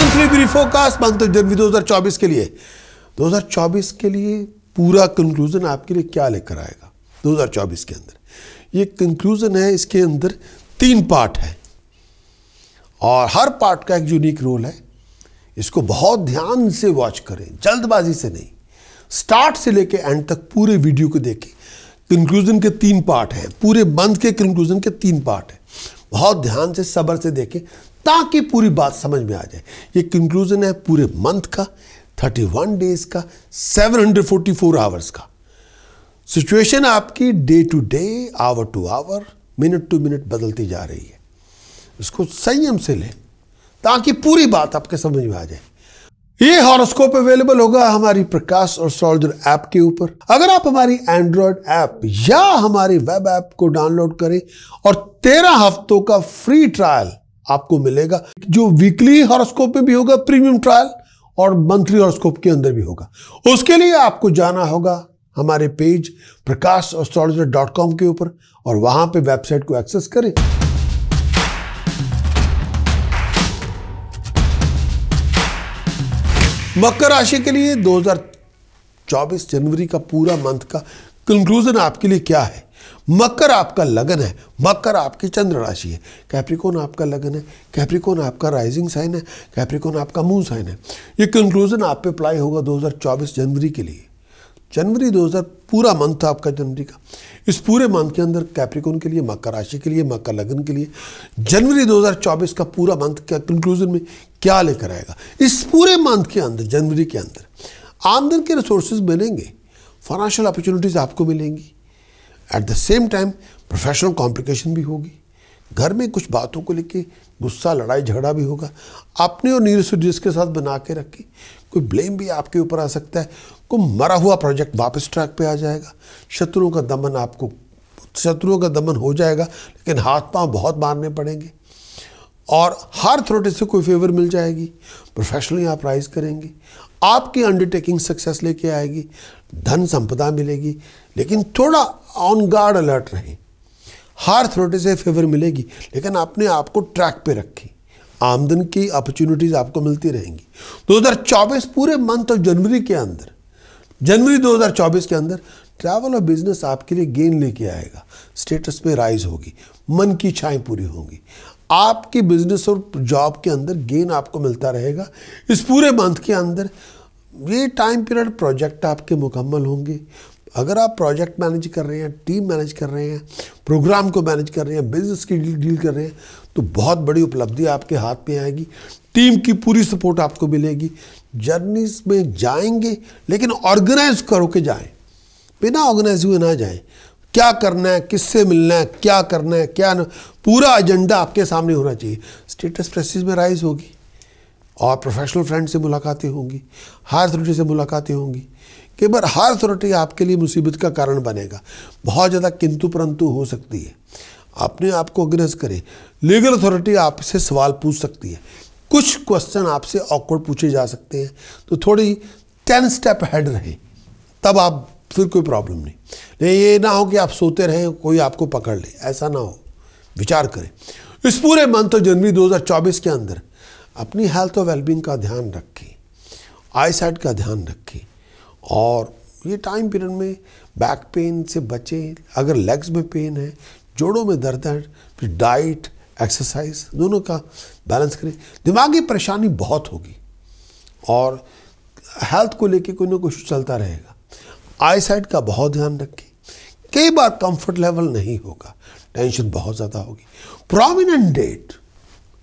monthly brief forecast month of January 2024 के लिए 2024 के लिए पूरा कंक्लूजन आपके लिए क्या लेकर आएगा 2024 के अंदर ये कंक्लूजन है इसके अंदर तीन पार्ट है और हर पार्ट का एक यूनिक रोल है इसको बहुत ध्यान से वॉच करें जल्दबाजी से नहीं स्टार्ट से लेकर एंड तक पूरे वीडियो को देखें कंक्लूजन के तीन पार्ट हैं पूरे बंद के कंक्लूजन के तीन पार्ट हैं बहुत ध्यान से सब्र से देखें ताकि पूरी बात समझ में आ जाए ये कंक्लूजन है पूरे मंथ का 31 डेज का 744 आवर्स का सिचुएशन आपकी day to day hour to hour minute to minute बदलती जा रही है इसको संयम से लें ताकि पूरी बात आपके समझ में आ जाए ये हॉरोस्कोप अवेलेबल होगा हमारी प्रकाश और सोल्जर ऐप के ऊपर अगर आप हमारी एंड्रॉयड ऐप या हमारी वेब ऐप को डाउनलोड करें और तेरह हफ्तों का फ्री ट्रायल आपको मिलेगा जो वीकली हॉरोस्कोप में भी होगा प्रीमियम ट्रायल और मंथली हॉरोस्कोप के अंदर भी होगा उसके लिए आपको जाना होगा हमारे page Prakash astrologer dot com के ऊपर और वहां पे वेबसाइट को एक्सेस करें मकर राशि के लिए 2024 जनवरी का पूरा मंथ का कंक्लूजन आपके लिए क्या है मकर आपका लगन है मकर आपकी चंद्र राशि है कैप्रिकोन आपका लगन है कैप्रिकोन आपका राइजिंग साइन है कैप्रिकोन आपका मून साइन है ये कंक्लूजन आप पे अप्लाई होगा 2024 जनवरी के लिए जनवरी 2000 पूरा मंथ था आपका जनवरी का इस पूरे मंथ के अंदर कैप्रिकोन के लिए मकर राशि के लिए मकर लगन के लिए जनवरी 2024 का पूरा मंथ क्या कंक्लूजन में क्या लेकर आएगा इस पूरे मंथ के अंदर जनवरी के अंदर आमदन के रिसोर्सेज मिलेंगे फाइनेंशियल अपॉर्चुनिटीज़ आपको मिलेंगी at the same time professional complication भी होगी घर में कुछ बातों को लेके गुस्सा लड़ाई झगड़ा भी होगा आपने और नीरज सुरजिस के साथ बना के रखी कोई ब्लेम भी आपके ऊपर आ सकता है कोई मरा हुआ प्रोजेक्ट वापस ट्रैक पे आ जाएगा शत्रुओं का दमन आपको शत्रुओं का दमन हो जाएगा लेकिन हाथ पांव बहुत मारने पड़ेंगे और हर थ्रोट से कोई फेवर मिल जाएगी प्रोफेशनली आप राइज करेंगे आपकी अंडरटेकिंग सक्सेस लेके आएगी धन संपदा मिलेगी लेकिन थोड़ा ऑन गार्ड अलर्ट रहें हर अथॉरिटी से फेवर मिलेगी लेकिन आपने आपको ट्रैक पे रखें आमदन की अपॉर्चुनिटीज़ आपको मिलती रहेंगी 2024 पूरे मंथ ऑफ जनवरी के अंदर जनवरी 2024 के अंदर ट्रैवल और बिजनेस आपके लिए गेन लेके आएगा स्टेटस पे राइज होगी मन की इच्छाएं पूरी होंगी आपकी बिजनेस और जॉब के अंदर गेन आपको मिलता रहेगा इस पूरे मंथ के अंदर ये टाइम पीरियड प्रोजेक्ट आपके मुकम्मल होंगे अगर आप प्रोजेक्ट मैनेज कर रहे हैं टीम मैनेज कर रहे हैं प्रोग्राम को मैनेज कर रहे हैं बिजनेस की डील डील कर रहे हैं तो बहुत बड़ी उपलब्धि आपके हाथ में आएगी टीम की पूरी सपोर्ट आपको मिलेगी जर्नीस में जाएंगे लेकिन ऑर्गेनाइज करो के जाएं बिना ऑर्गेनाइज हुए ना जाएं क्या करना है किससे मिलना है क्या करना है क्या न... पूरा एजेंडा आपके सामने होना चाहिए स्टेटस प्रेसिस में राइज होगी और प्रोफेशनल फ्रेंड से मुलाकातें होंगी हायर अथॉरिटी से मुलाकातें होंगी कई बार हायर अथॉरिटी आपके लिए मुसीबत का कारण बनेगा बहुत ज़्यादा किंतु परंतु हो सकती है अपने आप को अग्रस करें लीगल अथॉरिटी आपसे सवाल पूछ सकती है कुछ क्वेश्चन आपसे ऑकवर्ड पूछे जा सकते हैं तो थोड़ी टेन स्टेप हेड रहें तब आप फिर कोई प्रॉब्लम नहीं नहीं ये ना हो कि आप सोते रहें कोई आपको पकड़ ले ऐसा ना हो विचार करें इस पूरे मंथ और जनवरी 2024 के अंदर अपनी हेल्थ और वेलबींग का ध्यान रखें आई साइड का ध्यान रखें और ये टाइम पीरियड में बैक पेन से बचें अगर लेग्स में पेन है जोड़ों में दर्द है फिर डाइट एक्सरसाइज दोनों का बैलेंस करें दिमागी परेशानी बहुत होगी और हेल्थ को लेके कोई ना कुछ चलता रहेगा आई साइड का बहुत ध्यान रखें कई बार कंफर्ट लेवल नहीं होगा टेंशन बहुत ज़्यादा होगी प्रोमिनेंट डेट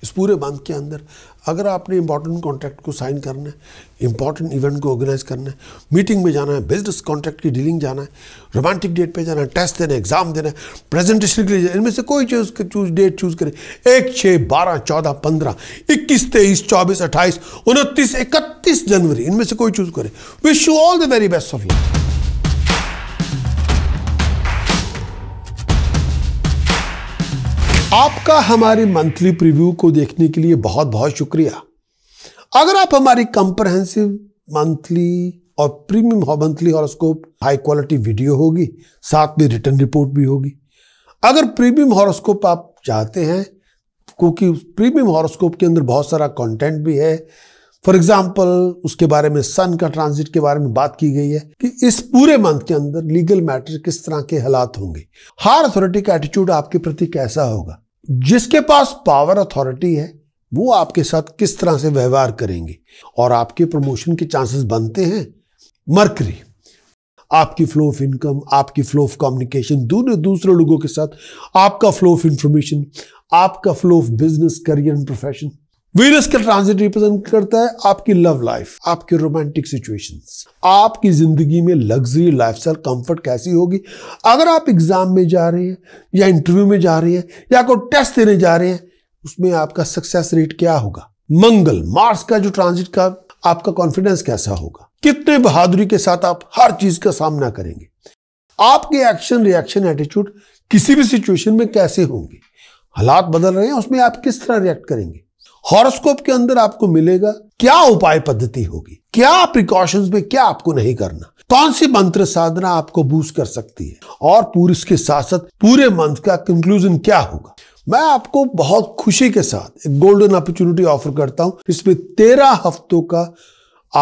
इस पूरे मंथ के अंदर अगर आपने इंपॉर्टेंट कॉन्ट्रैक्ट को साइन करना है इंपॉर्टेंट इवेंट को ऑर्गेनाइज करना है मीटिंग में जाना है बिजनेस कॉन्ट्रैक्ट की डीलिंग जाना है रोमांटिक डेट पे जाना है टेस्ट देना है एग्जाम देना है प्रेजेंटेशन के लिए इनमें से कोई चीज़ चूज डेट चूज करें एक छः बारह चौदह पंद्रह इक्कीस तेईस चौबीस अट्ठाईस उनतीस इकतीस जनवरी इनमें से कोई चूज करें wish you all the very best of you आपका हमारे मंथली प्रीव्यू को देखने के लिए बहुत बहुत शुक्रिया अगर आप हमारी कंप्रहेंसिव मंथली और premium monthly horoscope high quality video होगी साथ में रिटर्न रिपोर्ट भी होगी अगर प्रीमियम हॉरोस्कोप आप चाहते हैं क्योंकि प्रीमियम हॉरोस्कोप के अंदर बहुत सारा कंटेंट भी है फॉर एग्जाम्पल उसके बारे में सन का ट्रांजिट के बारे में बात की गई है कि इस पूरे मंथ के अंदर लीगल मैटर किस तरह के हालात होंगे हार अथॉरिटी का एटीट्यूड आपके प्रति कैसा होगा जिसके पास पावर अथॉरिटी है वो आपके साथ किस तरह से व्यवहार करेंगे और आपके प्रमोशन के चांसेस बनते हैं मरकरी आपकी फ्लो ऑफ इनकम आपकी फ्लो ऑफ कम्युनिकेशन दोनों दूसरे लोगों के साथ आपका फ्लो ऑफ इंफॉर्मेशन आपका flow of business career and profession Venus का ट्रांजिट रिप्रेजेंट करता है आपकी लव लाइफ आपके रोमांटिक सिचुएशंस आपकी जिंदगी में लग्जरी लाइफस्टाइल कंफर्ट कैसी होगी अगर आप एग्जाम में जा रहे हैं या इंटरव्यू में जा रहे हैं या कोई टेस्ट देने जा रहे हैं उसमें आपका सक्सेस रेट क्या होगा मंगल मार्स का जो ट्रांजिट का आपका कॉन्फिडेंस कैसा होगा कितने बहादुरी के साथ आप हर चीज का सामना करेंगे आपके एक्शन रिएक्शन एटीट्यूड किसी भी सिचुएशन में कैसे होंगे हालात बदल रहे हैं उसमें आप किस तरह रिएक्ट करेंगे हॉरोस्कोप के अंदर आपको मिलेगा क्या उपाय पद्धति होगी क्या प्रिकॉशंस में क्या आपको नहीं करना कौन सी मंत्र साधना आपको बूस्ट कर सकती है और पूरे इसके साथ साथ पूरे मंथ का कंक्लूजन क्या होगा मैं आपको बहुत खुशी के साथ एक गोल्डन अपॉर्चुनिटी ऑफर करता हूं इसमें तेरह हफ्तों का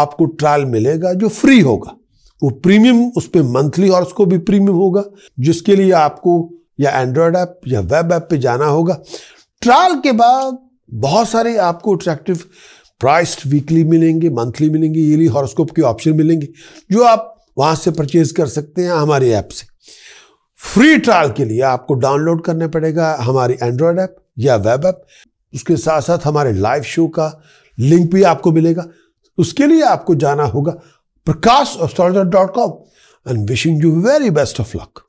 आपको ट्रायल मिलेगा जो फ्री होगा वो प्रीमियम उस पर मंथली और उसको भी प्रीमियम होगा जिसके लिए आपको या एंड्रॉयड ऐप या वेब ऐप पे जाना होगा ट्रायल के बाद बहुत सारे आपको अट्रैक्टिव प्राइस्ड वीकली मिलेंगे मंथली मिलेंगे ईयरली हॉरोस्कोप के ऑप्शन मिलेंगे जो आप वहाँ से परचेज कर सकते हैं हमारे ऐप से फ्री ट्रायल के लिए आपको डाउनलोड करना पड़ेगा हमारी एंड्रॉयड ऐप या वेब ऐप उसके साथ साथ हमारे लाइव शो का लिंक भी आपको मिलेगा उसके लिए आपको जाना होगा Prakash astrologer dot com and wishing you very best of luck